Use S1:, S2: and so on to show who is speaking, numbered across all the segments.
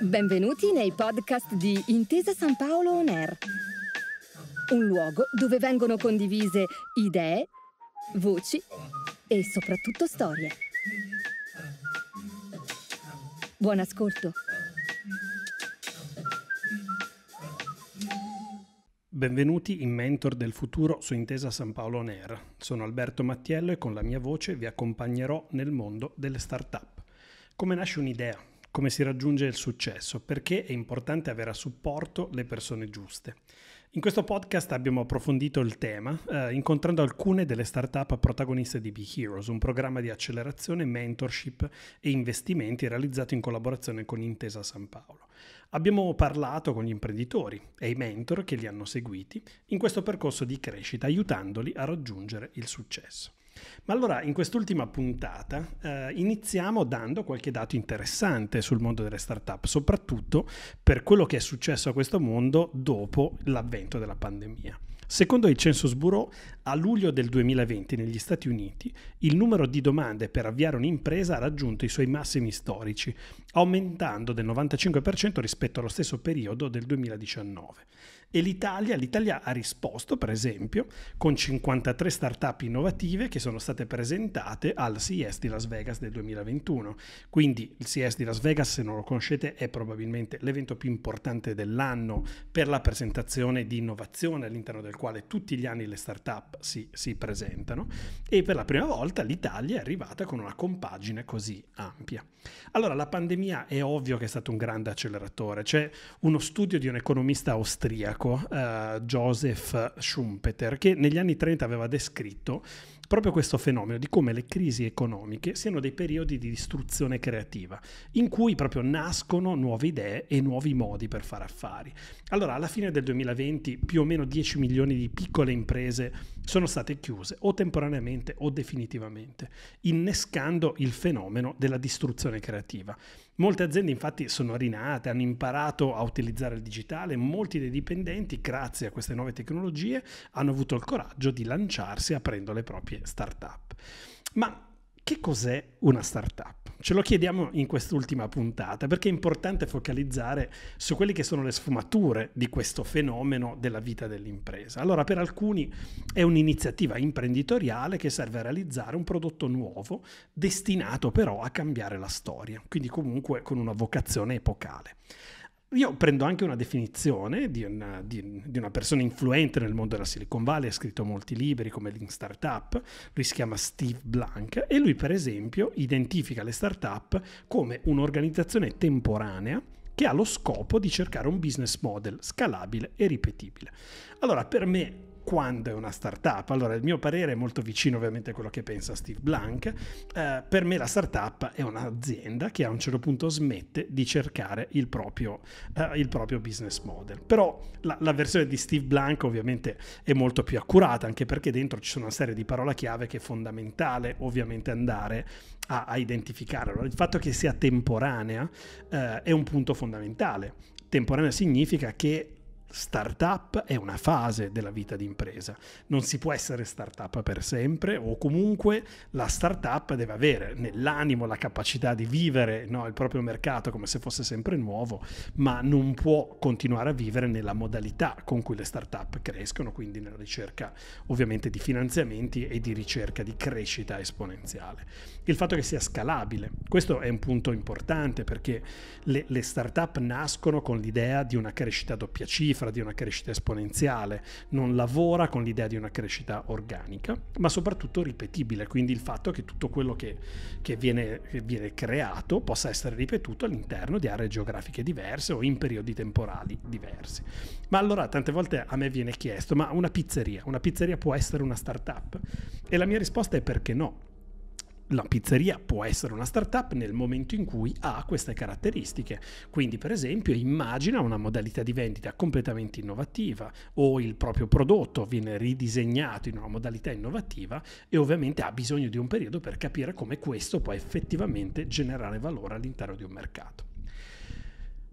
S1: Benvenuti nei podcast di Intesa San Paolo On Air, un luogo dove vengono condivise idee, voci e soprattutto storie. Buon ascolto! Benvenuti in Mentor del futuro su Intesa San Paolo Ner. Sono Alberto Mattiello e con la mia voce vi accompagnerò nel mondo delle start-up. Come nasce un'idea? Come si raggiunge il successo? Perché è importante avere a supporto le persone giuste? In questo podcast abbiamo approfondito il tema eh, incontrando alcune delle start-up protagoniste di Be Heroes, un programma di accelerazione, mentorship e investimenti realizzato in collaborazione con Intesa San Paolo. Abbiamo parlato con gli imprenditori e i mentor che li hanno seguiti in questo percorso di crescita, aiutandoli a raggiungere il successo. Ma allora in quest'ultima puntata eh, iniziamo dando qualche dato interessante sul mondo delle startup, soprattutto per quello che è successo a questo mondo dopo l'avvento della pandemia. Secondo il Census Bureau, a luglio del 2020 negli Stati Uniti il numero di domande per avviare un'impresa ha raggiunto i suoi massimi storici, aumentando del 95% rispetto allo stesso periodo del 2019. E l'Italia, l'Italia ha risposto, per esempio, con 53 start-up innovative che sono state presentate al CES di Las Vegas del 2021. Quindi il CES di Las Vegas, se non lo conoscete, è probabilmente l'evento più importante dell'anno per la presentazione di innovazione all'interno del quale tutti gli anni le start-up si, si presentano. E per la prima volta l'Italia è arrivata con una compagine così ampia. Allora, la pandemia è ovvio che è stato un grande acceleratore. C'è uno studio di un economista austriaco poco eh, Joseph Schumpeter, che negli anni 30 aveva descritto proprio questo fenomeno di come le crisi economiche siano dei periodi di distruzione creativa, in cui proprio nascono nuove idee e nuovi modi per fare affari. Allora, alla fine del 2020 più o meno 10 milioni di piccole imprese sono state chiuse o temporaneamente o definitivamente, innescando il fenomeno della distruzione creativa. Molte aziende infatti sono rinate, hanno imparato a utilizzare il digitale, molti dei dipendenti, grazie a queste nuove tecnologie, hanno avuto il coraggio di lanciarsi aprendo le proprie proprie startup. Ma che cos'è una startup? Ce lo chiediamo in quest'ultima puntata perché è importante focalizzare su quelle che sono le sfumature di questo fenomeno della vita dell'impresa. Allora, per alcuni è un'iniziativa imprenditoriale che serve a realizzare un prodotto nuovo destinato però a cambiare la storia, quindi comunque con una vocazione epocale. Io prendo anche una definizione di una, di, di una, persona influente nel mondo della Silicon Valley, ha scritto molti libri come Lean Startup, lui si chiama Steve Blank e lui per esempio identifica le startup come un'organizzazione temporanea che ha lo scopo di cercare un business model scalabile e ripetibile. Allora per me quando è una startup. Allora, il mio parere è molto vicino ovviamente a quello che pensa Steve Blank. Eh, per me la startup è un'azienda che a un certo punto smette di cercare il proprio, eh, il proprio business model. Però la, la, versione di Steve Blank ovviamente è molto più accurata, anche perché dentro ci sono una serie di parole chiave che è fondamentale ovviamente andare a, a identificare. Allora, il fatto che sia temporanea eh, è un punto fondamentale. Temporanea significa che startup è una fase della vita d'impresa, non si può essere startup per sempre o comunque la startup deve avere nell'animo la capacità di vivere no, il proprio mercato come se fosse sempre nuovo, ma non può continuare a vivere nella modalità con cui le startup crescono, quindi nella ricerca ovviamente di finanziamenti e di ricerca di crescita esponenziale. Il fatto che sia scalabile, questo è un punto importante perché le, le startup nascono con l'idea di una crescita a doppia cifra, cifra di una crescita esponenziale, non lavora con l'idea di una crescita organica, ma soprattutto ripetibile, quindi il fatto che tutto quello che, che, viene, che viene creato possa essere ripetuto all'interno di aree geografiche diverse o in periodi temporali diversi. Ma allora tante volte a me viene chiesto, ma una pizzeria, una pizzeria può essere una startup? E la mia risposta è perché no la pizzeria può essere una startup nel momento in cui ha queste caratteristiche. Quindi, per esempio, immagina una modalità di vendita completamente innovativa o il proprio prodotto viene ridisegnato in una modalità innovativa e ovviamente ha bisogno di un periodo per capire come questo può effettivamente generare valore all'interno di un mercato.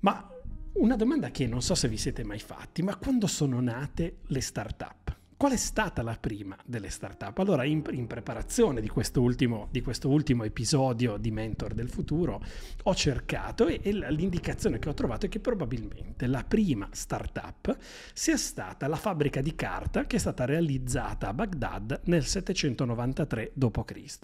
S1: Ma una domanda che non so se vi siete mai fatti, ma quando sono nate le startup? Qual è stata la prima delle startup? Allora, in, in preparazione di questo, ultimo, di questo, ultimo, episodio di Mentor del futuro, ho cercato e, e l'indicazione che ho trovato è che probabilmente la prima startup sia stata la fabbrica di carta che è stata realizzata a Baghdad nel 793 d.C.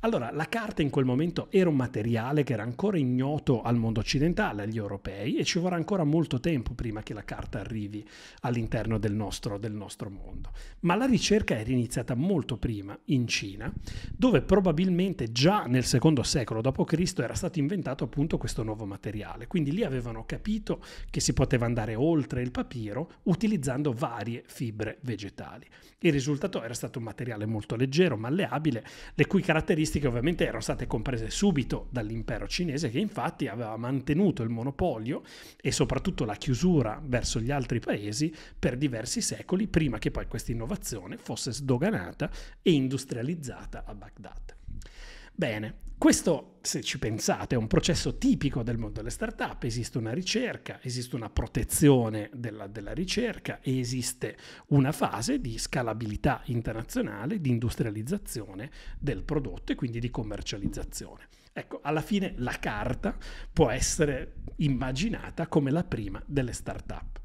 S1: Allora, la carta in quel momento era un materiale che era ancora ignoto al mondo occidentale, agli europei, e ci vorrà ancora molto tempo prima che la carta arrivi all'interno del nostro, del nostro mondo mondo. Ma la ricerca era iniziata molto prima in Cina, dove probabilmente già nel secondo secolo d.C. era stato inventato appunto questo nuovo materiale. Quindi lì avevano capito che si poteva andare oltre il papiro utilizzando varie fibre vegetali. Il risultato era stato un materiale molto leggero, malleabile, le cui caratteristiche ovviamente erano state comprese subito dall'impero cinese che infatti aveva mantenuto il monopolio e soprattutto la chiusura verso gli altri paesi per diversi secoli prima che poi questa innovazione fosse sdoganata e industrializzata a Baghdad. Bene, questo, se ci pensate, è un processo tipico del mondo delle start-up. Esiste una ricerca, esiste una protezione della, della ricerca e esiste una fase di scalabilità internazionale, di industrializzazione del prodotto e quindi di commercializzazione. Ecco, alla fine la carta può essere immaginata come la prima delle start-up.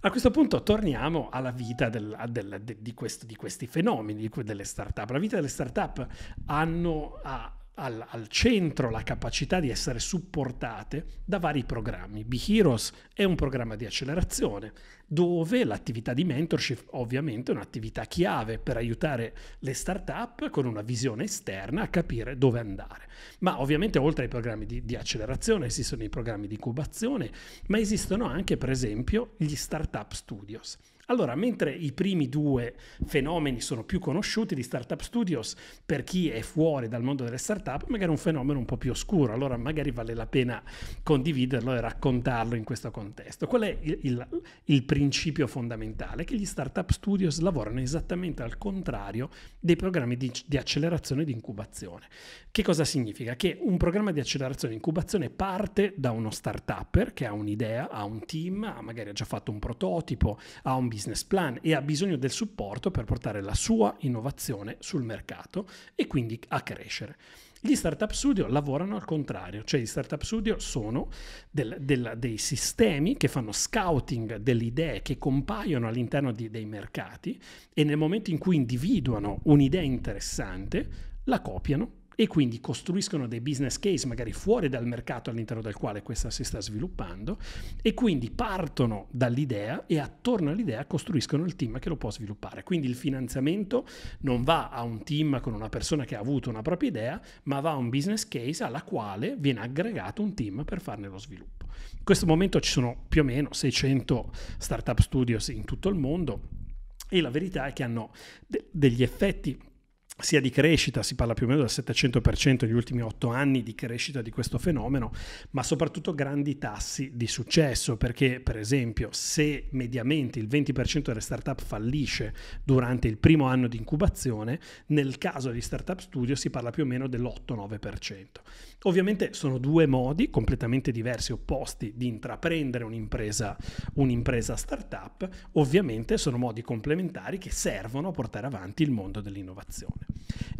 S1: A questo punto torniamo alla vita del, del, de, di, questo, di, questi fenomeni, di, delle startup. La vita delle startup hanno, ha, al, al, centro la capacità di essere supportate da vari programmi. BeHeroes è un programma di accelerazione dove l'attività di mentorship ovviamente è un'attività chiave per aiutare le start-up con una visione esterna a capire dove andare. Ma ovviamente oltre ai programmi di, di accelerazione esistono i programmi di incubazione, ma esistono anche per esempio gli Startup studios allora, mentre i primi due fenomeni sono più conosciuti di Startup Studios, per chi è fuori dal mondo delle startup, magari è un fenomeno un po' più oscuro, allora magari vale la pena condividerlo e raccontarlo in questo contesto. Qual è il, il, il principio fondamentale? Che gli Startup Studios lavorano esattamente al contrario dei programmi di, di accelerazione e di incubazione. Che cosa significa? Che un programma di accelerazione e incubazione parte da uno startupper che ha un'idea, ha un team, ha magari ha già fatto un prototipo, ha un business plan e ha bisogno del supporto per portare la sua innovazione sul mercato e quindi a crescere. Gli startup studio lavorano al contrario, cioè gli startup studio sono del, del, dei sistemi che fanno scouting delle idee che compaiono all'interno di, dei mercati e nel momento in cui individuano un'idea interessante la copiano e quindi costruiscono dei business case magari fuori dal mercato all'interno del quale questa si sta sviluppando e quindi partono dall'idea e attorno all'idea costruiscono il team che lo può sviluppare. Quindi il finanziamento non va a un team con una persona che ha avuto una propria idea, ma va a un business case alla quale viene aggregato un team per farne lo sviluppo. In questo momento ci sono più o meno 600 startup studios in tutto il mondo e la verità è che hanno de- degli effetti sia di crescita, si parla più o meno del 700% negli ultimi 8 anni di crescita di questo fenomeno, ma soprattutto grandi tassi di successo, perché per esempio se mediamente il 20% delle startup fallisce durante il primo anno di incubazione, nel caso di startup studio si parla più o meno dell'8-9%. Ovviamente sono due modi completamente diversi, opposti di intraprendere un'impresa, un'impresa startup, ovviamente sono modi complementari che servono a portare avanti il mondo dell'innovazione.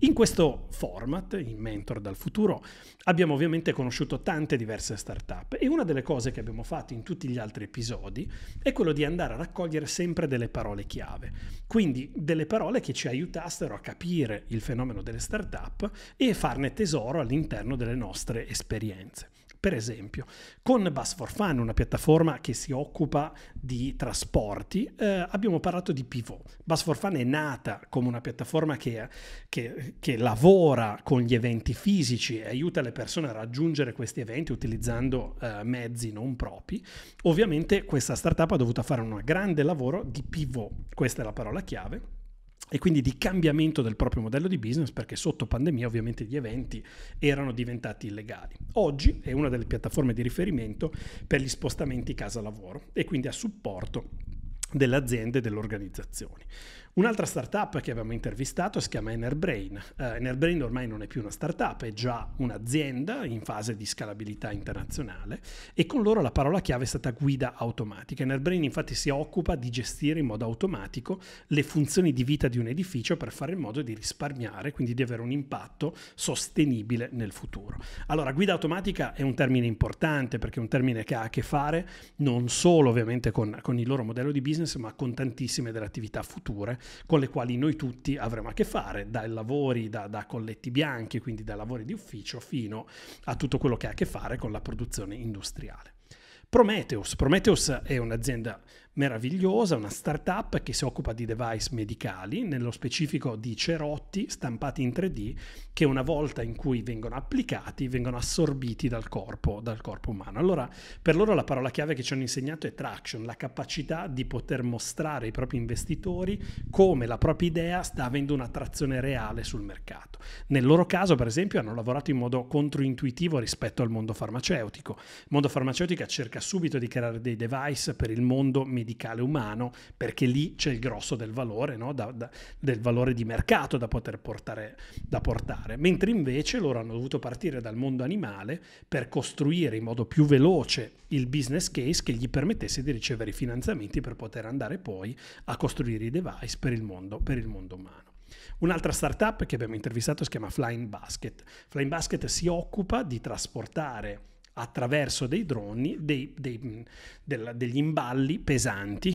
S1: In questo format, in Mentor dal futuro, abbiamo ovviamente conosciuto tante diverse startup e una delle cose che abbiamo fatto in tutti gli altri episodi è quello di andare a raccogliere sempre delle parole chiave, quindi delle parole che ci aiutassero a capire il fenomeno delle startup e farne tesoro all'interno delle nostre nostre esperienze. Per esempio, con Bus for Fun, una piattaforma che si occupa di trasporti, eh, abbiamo parlato di pivot. Bus for Fun è nata come una piattaforma che, che, che, lavora con gli eventi fisici e aiuta le persone a raggiungere questi eventi utilizzando eh, mezzi non propri. Ovviamente questa startup ha dovuto fare un grande lavoro di pivot, questa è la parola chiave e quindi di cambiamento del proprio modello di business perché sotto pandemia ovviamente gli eventi erano diventati illegali. Oggi è una delle piattaforme di riferimento per gli spostamenti casa-lavoro e quindi a supporto delle aziende e delle organizzazioni. Un'altra startup che abbiamo intervistato si chiama Enerbrain. Uh, Enerbrain ormai non è più una startup, è già un'azienda in fase di scalabilità internazionale e con loro la parola chiave è stata guida automatica. Enerbrain infatti si occupa di gestire in modo automatico le funzioni di vita di un edificio per fare in modo di risparmiare, quindi di avere un impatto sostenibile nel futuro. Allora, guida automatica è un termine importante perché è un termine che ha a che fare non solo ovviamente con, con il loro modello di business, business, ma con tantissime delle attività future con le quali noi tutti avremo a che fare, dai lavori da, da colletti bianchi, quindi da lavori di ufficio, fino a tutto quello che ha a che fare con la produzione industriale. Prometheus. Prometheus è un'azienda meravigliosa, una startup che si occupa di device medicali, nello specifico di cerotti stampati in 3D che una volta in cui vengono applicati vengono assorbiti dal corpo, dal corpo umano. Allora, per loro la parola chiave che ci hanno insegnato è traction, la capacità di poter mostrare ai propri investitori come la propria idea sta avendo un'attrazione reale sul mercato. Nel loro caso, per esempio, hanno lavorato in modo controintuitivo rispetto al mondo farmaceutico. Il mondo farmaceutico cerca subito di creare dei device per il mondo medicale medicale umano, perché lì c'è il grosso del valore, no? da, da, del valore di mercato da poter portare, da portare, mentre invece loro hanno dovuto partire dal mondo animale per costruire in modo più veloce il business case che gli permettesse di ricevere i finanziamenti per poter andare poi a costruire i device per il mondo, per il mondo umano. Un'altra startup che abbiamo intervistato si chiama Flying Basket. Flying Basket si occupa di trasportare attraverso dei droni dei, dei, della, degli imballi pesanti